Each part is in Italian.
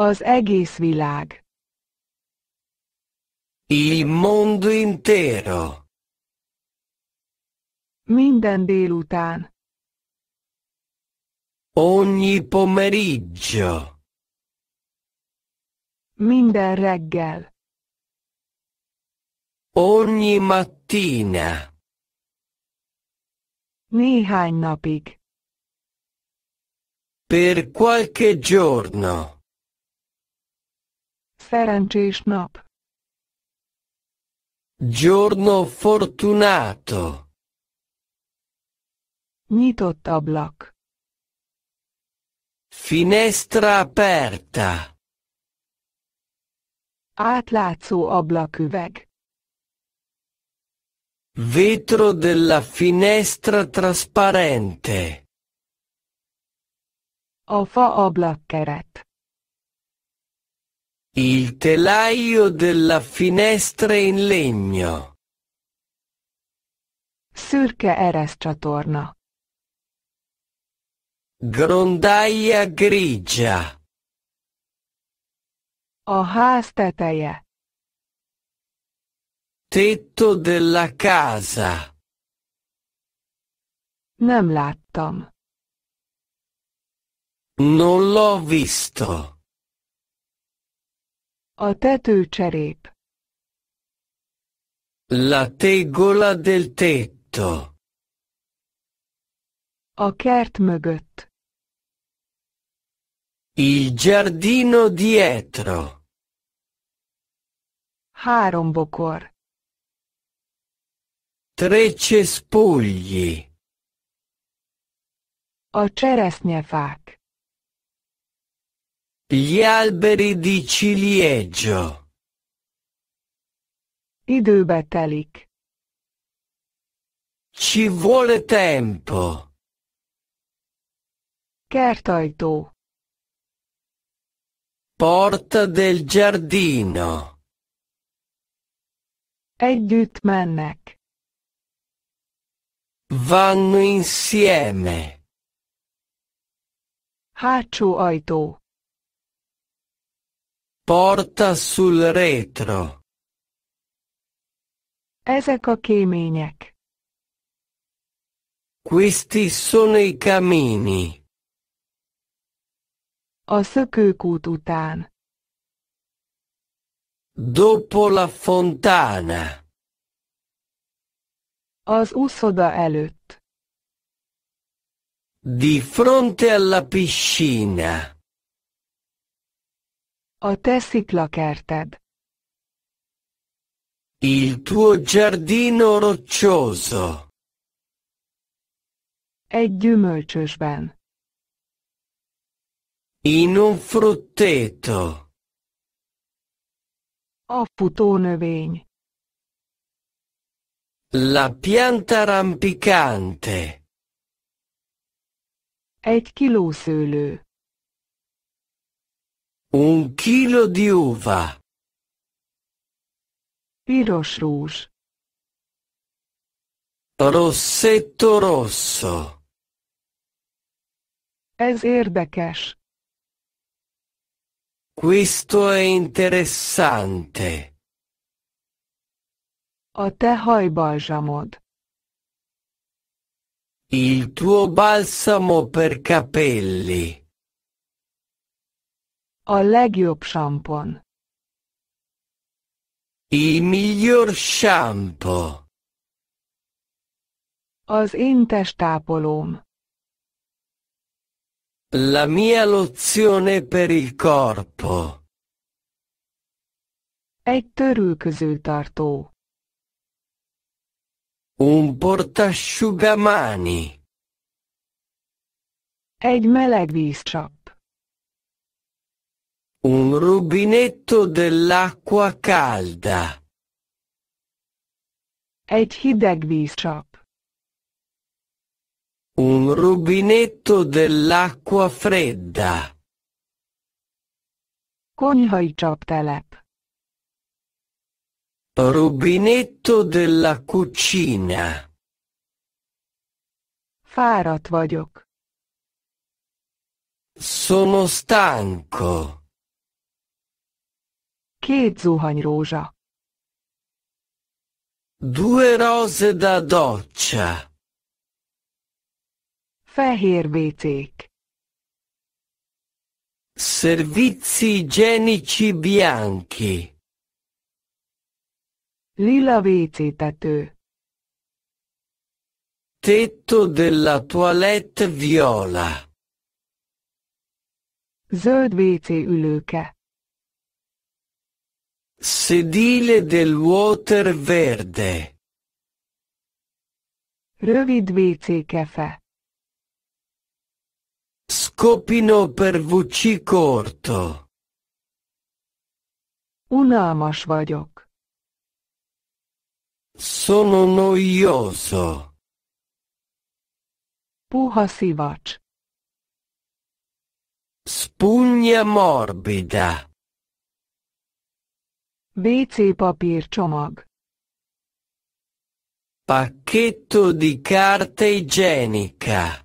Az egész világ. Il mondo intero. Minden délután. Ogni pomeriggio. Minden reggel. Ogni mattina. Néhány napig. Per qualche giorno. Ferranceschnapp. Giorno fortunato. Nyitott ablak. Finestra aperta. Átlátszó ablaküveg. Vetro della finestra trasparente. A fa ablakkeret. Il telaio della finestra in legno. Szürke ereszcsatorna. Grondaia grigia. A ház Tetto della casa. Nem láttam. Non l'ho visto. A tetőcserép. La tegola del tetto. A kert mögött. Il giardino dietro. Három bokor. Tre cespugli. A cseresznyefák. Gli alberi di ciliegio. Időbe telik. Ci vuole tempo. Kertajtó. Porta del giardino. Együtt mennek. Vanno insieme. Hátsó ajtó. Porta sul retro. Ezek a kémények. Questi sono i camini. A szökőkút után. Dopo la fontana. Az úszoda előtt. Di fronte alla piscina. A te sziklakerted. Il tuo giardino roccioso. Egy gyümölcsösben. In un frutteto. A futónövény. La pianta rampicante. Egy kilószőlő. Un chilo di uva. Pirosroos. Rossetto rosso. Ez érdekes. Questo è interessante. A te hajbalzsamod. Il tuo balsamo per capelli. A legjobb sampon. I miglior shampoo. Az én testápolóm. La mia lozione per il corpo. Egy tartó. Un portasciugamani. Egy meleg vízcsap. Un rubinetto dell'acqua calda. Egy hidegvízcsap. Un rubinetto dell'acqua fredda. Konyhai csaptelep. Rubinetto della cucina. Fáradt vagyok. Sono stanco. Két zuhany rózsa. Due rose da doccia. Fehér vécék. Servizi igienici bianchi. Lila vécétető. Tetto della toilette viola. Zöld vécé ülőke. Sedile del water verde. Rövid WC-kefe. Scopino per WC corto. Unalmas vagyok. Sono noioso. Puha szivacs. Spugna morbida. WC papírcsomag. Pacchetto di carta igienica.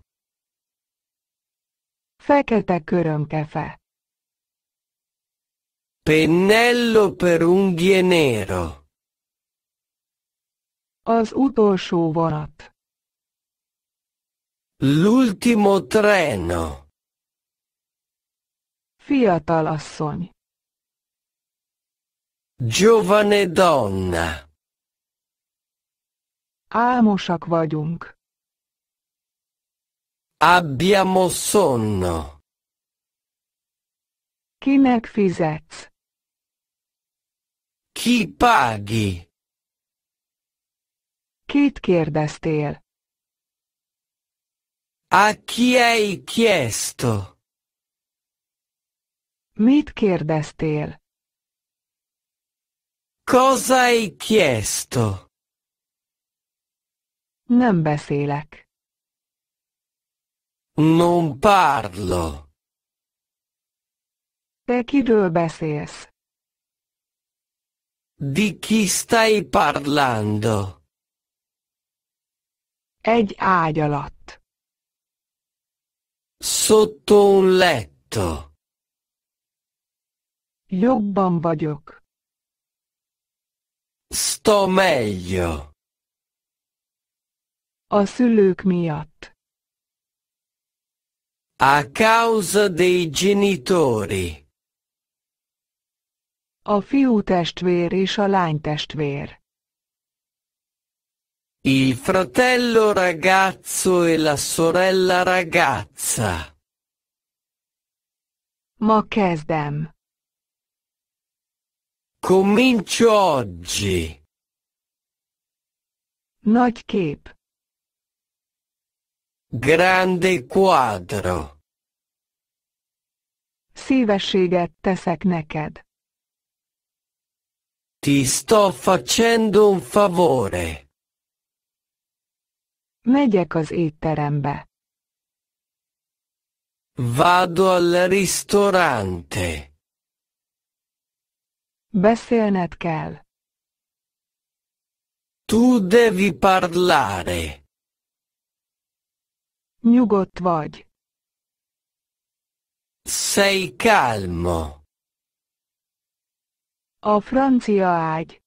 Fekete körömkefe. Pennello per unghie nero. Az utolsó vonat. L'ultimo treno. Fiatalasszony. Giovane donna. Álmosak vagyunk. Abbiamo sonno. Kinek fizetsz? Ki pági? Kit kérdeztél? A chi hai chiesto? Mit kérdeztél? Cosa hai chiesto? Non beszélek. Non parlo. Te kiről beszélsz? Di chi stai parlando? Egy ágy alatt. Sotto un letto. Jobban vagyok. Sto meglio. A szülők miatt. A causa dei genitori. A fiú testvér és a lány testvér. Il fratello ragazzo e la sorella ragazza. Ma kezdem. Comincio oggi. Nightcape. Grande quadro. Szívességet teszek neked. Ti sto facendo un favore. Megyek az étterembe. Vado al ristorante. Beszélned kell. Tu devi parlare. Nyugodt vagy. Sei calmo. A francia ágy.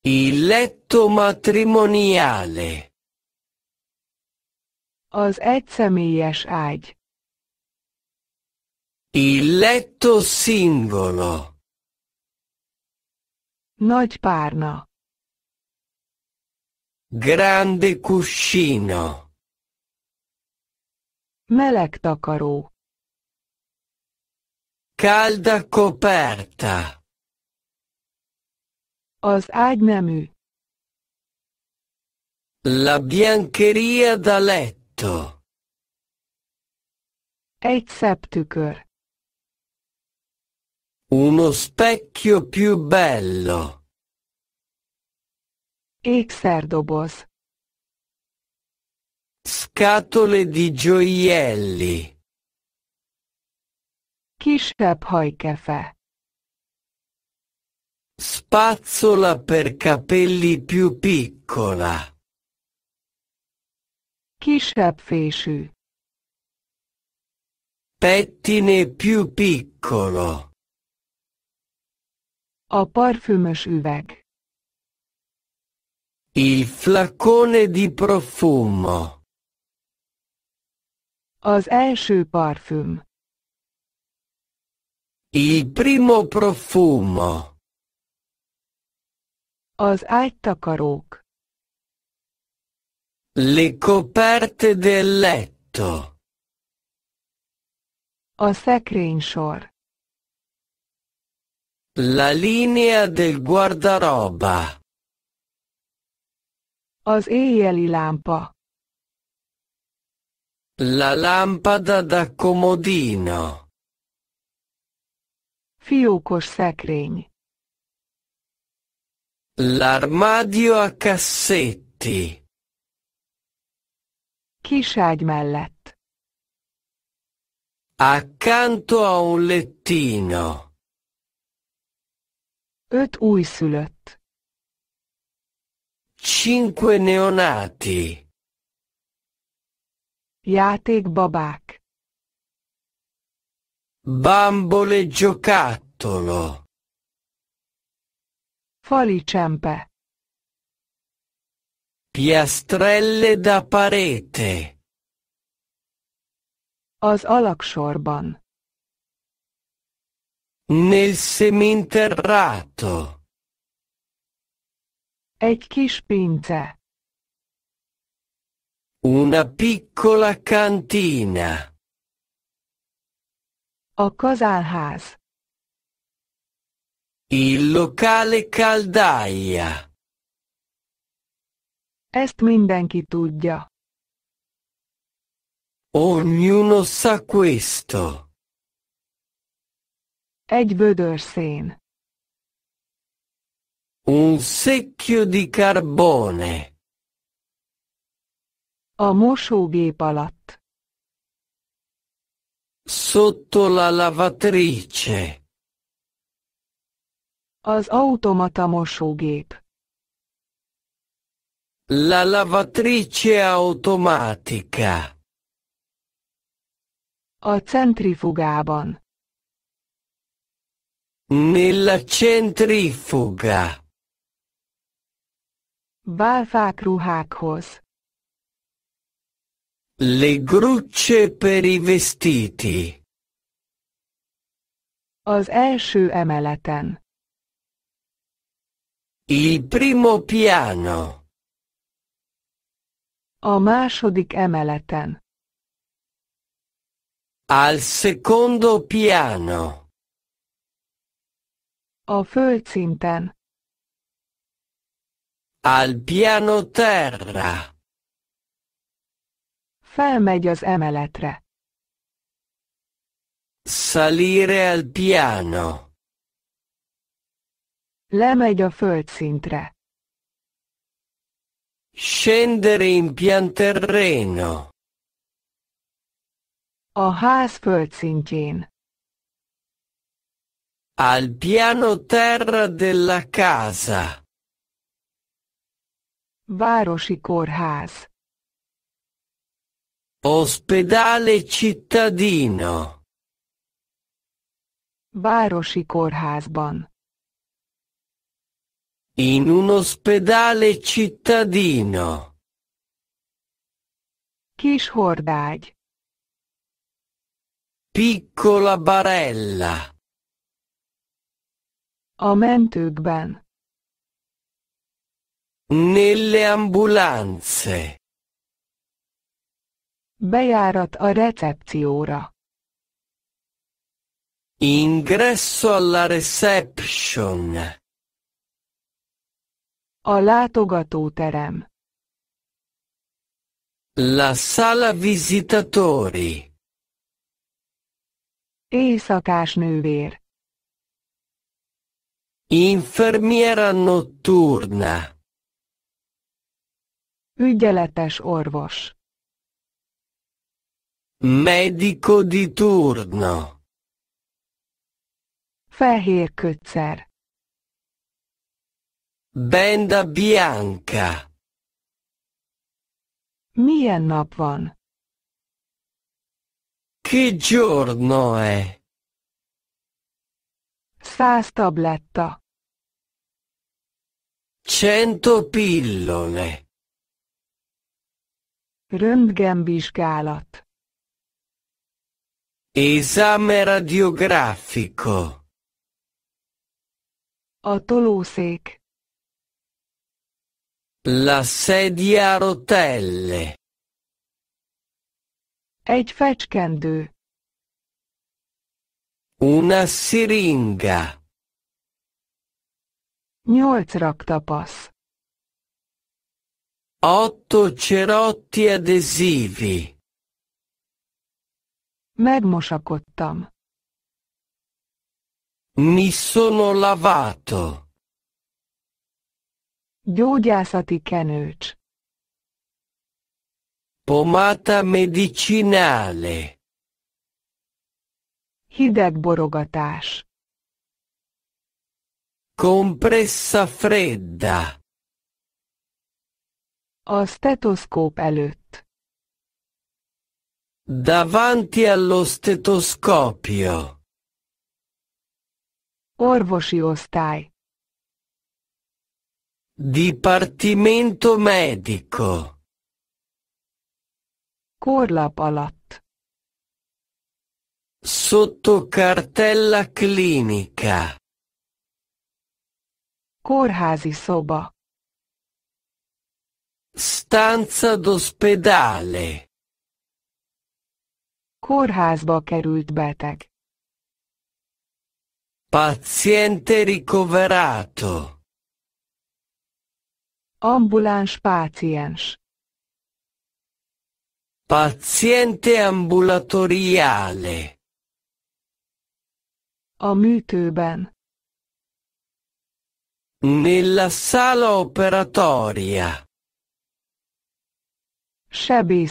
Il letto matrimoniale. Az egyszemélyes ágy. Il letto singolo. Nagy párna. Grande cuscino. Meleg takaró. Calda coperta. Az ágynemű. La biancheria da letto. Egy szebb Uno specchio più bello. Ékszerdoboz. Scatole di gioielli. Kisebb hajkefe. Spazzola per capelli più piccola. Kisebb fésű. Pettine più piccolo. A parfümös üveg. Il flacone di profumo. Az első parfüm. Il primo profumo. Az ágytakarók. Le coperte del letto. A szekrénysor. La linea del guardaroba. Az éjjeli lámpa. La lampada da comodino. Fiókos szekrény. L'armadio a cassetti. Kiságy mellett. Accanto a un lettino. Öt újszülött. Cinque neonati. babák. Bambole giocattolo. Fali csempe. Piastrelle da parete. Az alaksorban. Nel seminterrato. E chi spinte? Una piccola cantina. O cosa kazánház. Il locale caldaia. Ezt mindenki tudja. Ognuno sa questo. Egy vödör szén. Un secchio di carbone. A mosógép alatt. Sotto la lavatrice. Az automata mosógép. La lavatrice automatica. A centrifugában. Nella centrifuga. Válfákruhákhoz. Le grucce per i vestiti. Az első emeleten. Il primo piano. A második emeleten. Al secondo piano. A földszinten. Al piano terra. Felmegy az emeletre. Salire al piano. Lemegy a földszintre. Scendere in pian terreno. A ház földszintjén. Al piano terra della casa. Városi kórház. Ospedale cittadino. Városi kórházban. In un ospedale cittadino. Kis hordágy. Piccola barella. A mentőkben. Nelle ambulanze. Bejárat a recepcióra. Ingresso alla reception. A látogatóterem. La sala visitatori. Éjszakás nővér. Infermiera notturna. Ügyeletes orvos. Medico di turno. Fehér kötszer. Benda bianca. Milyen nap van? Che giorno è? Száz tabletta. Cento pillone. Röntgenvizsgálat. Esame radiografico. A tolószék. La sedia a rotelle. Egy fecskendő. Una siringa. Nyolc raktapasz. Otto cerotti adesivi. Megmosakodtam. Mi sono lavato. Gyógyászati kenőcs. Pomata medicinale. Hideg borogatás. Compressa fredda. A stetoszkóp előtt. Davanti allo stetoscopio. Orvosi osztály. Dipartimento medico. Korlap alatt. Sotto cartella clinica. Kórházi szoba. Stanza d'ospedale. Kórházba került beteg. Paziente ricoverato. Ambuláns páciens. Paziente ambulatoriale. A műtőben. Nella sala operatoria.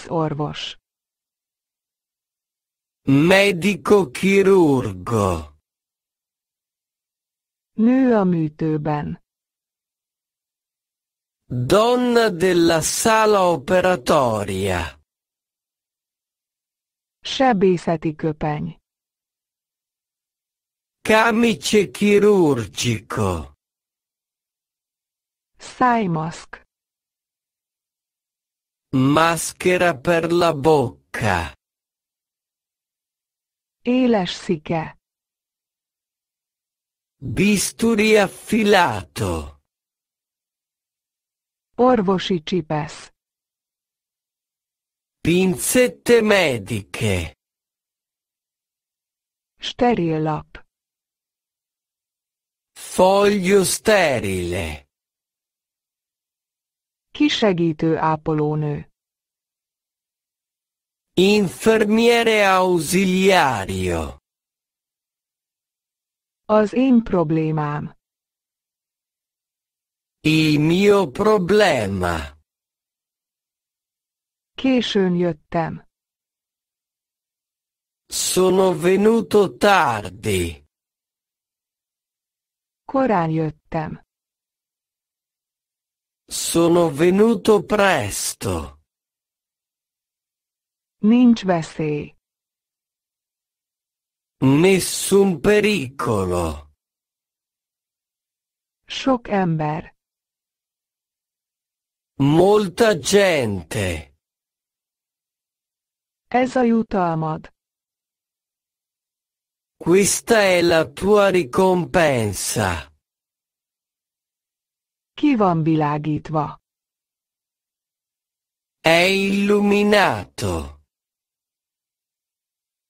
orvos. Medico chirurgo. Nő a műtőben. Donna della sala operatoria. Sebészeti köpeny. Camice chirurgico. Saimosk. Maschera per la bocca. Éleszikke. Bisturi affilato. Orvosi cipesz. Pinzette mediche. Sterilop. Foglio sterile. Kisegítő ápolónő. Infermiere ausiliario. Az én problémám. Il mio problema. Későn jöttem. Sono venuto tardi. Korán jöttem. Sono venuto presto. Nincs veszély. Nessun pericolo. Sok ember. Molta gente. Ez a jutalmad. Questa è la tua ricompensa. Ki van világítva? È illuminato.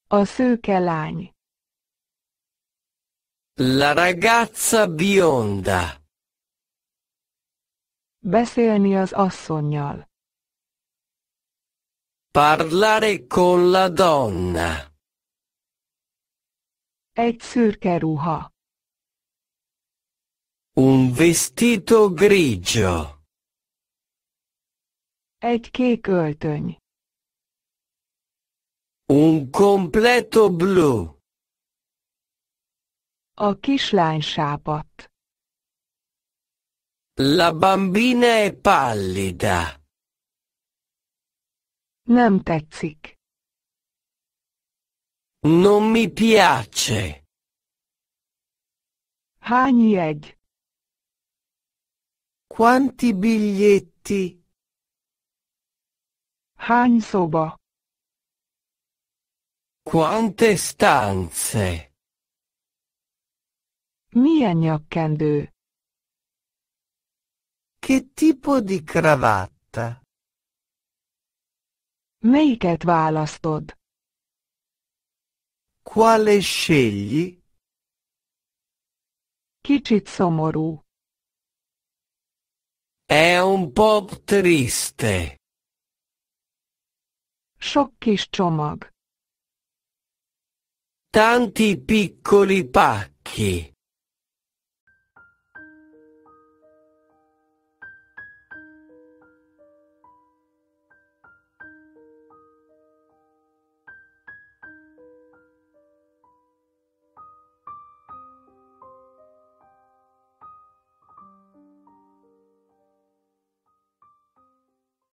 A szőke lány. La ragazza bionda. Beszélni az asszonnyal. Parlare con la donna. Egy szürke ruha. Un vestito grigio. Egy kék öltöny. Un completo blu. A kislány sápat. La bambina è pallida. Nem tetszik. Non mi piace. Honey Quanti biglietti? Hány szoba? Quante stanze? Milyen nyakkendő? Che tipo di cravatta? Melyiket választod? Quale scegli? Kicsit szomorú. È un po' triste. Sok kis Tanti piccoli pacchi.